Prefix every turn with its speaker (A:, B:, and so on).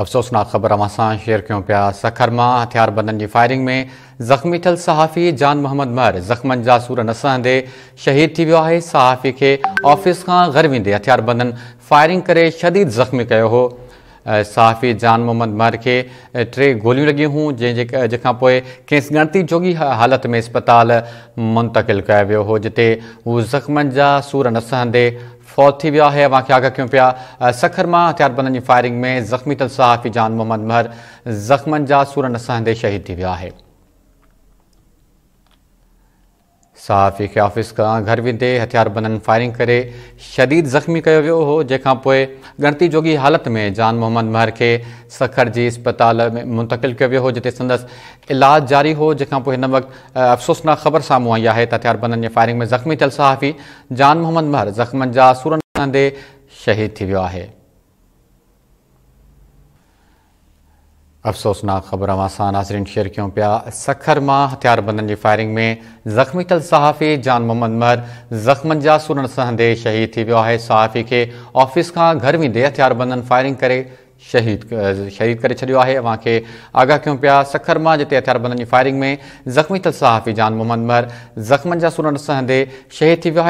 A: अफ़सोसनाक ख़बर अमा शेयर क्यों पिया सखरमा हथियारबंदन की फायरिंग में ज़ख़्मी थियल सहाफ़ी जान मोहम्मद मर ज़ख़्मनि जा सूर न सहंदे शहीद थी वियो सहाफ़ी खे ऑफ़िस का घर वेंदे हथियारबंदन फायरिंग करे शदीद ज़ख़्मी कयो हो सहाफ़ी जान मोहम्मद मर खे टे गोलियूं लॻियूं हुयूं जंहिंजे जंहिंखां पोइ कंहिंसि गणती जोगी हालति में अस्पताल मुंतकिल कयो वियो हो जिते हू ज़ख़्मनि जा सूर न सहंदे फौत थी वियो आहे मूंखे आगाह कयूं पिया सखरमा हथियार बंदनि जी फ़ायरिंग में ज़ख़्मी थल साफ़ी जान मोहम्मद मर ज़ख़्मनि जा सूर न सहंदे शहीद थी विया आहिनि सहाफ़ी खे ऑफ़िस खां घर वेंदे हथियार बंदन فائرنگ करे शदीद ज़ख़्मी कयो वियो हो जंहिंखां पोइ गणती जोगी हालति में जान मोहम्मद महर खे सखर जी इस्पताल में منتقل कयो वियो हो जिते संदसि इलाजु जारी हो जंहिंखां पोइ हिन वक़्तु अफ़सोसनाकु ख़बर साम्हूं आई आहे त हथियार बंदन फायरिंग में ज़ख़्मी थियलु सहाफ़ी जान मोहम्मद महर ज़ख़्मनि जा सुरनि शहीद थी वियो अफ़सोसनाक ख़बर अमा सां नाज़रीन शेयर क्यों पाया सखर मां हथियारबंदनि जी फायरिंग में ज़ख़्मी थियल सहाफ़ी जान मोहम्मद मर ज़ख़्मनि जा सुरण सहंदे शहीद थी वियो सहाफ़ी के ऑफ़िस का घर वेंदे हथियारबंदनि फायरिंग करे शहीद शहीद करे छॾियो आहे अव्हां खे आगाह कयूं पिया सखरमा जिते हथियारबंदनि की फायरिंग में ज़ख़्मी थियल सहाफ़ी जान मोहम्मद मर ज़ख़्मनि जा सुरण सहंदे शहीद थी वियो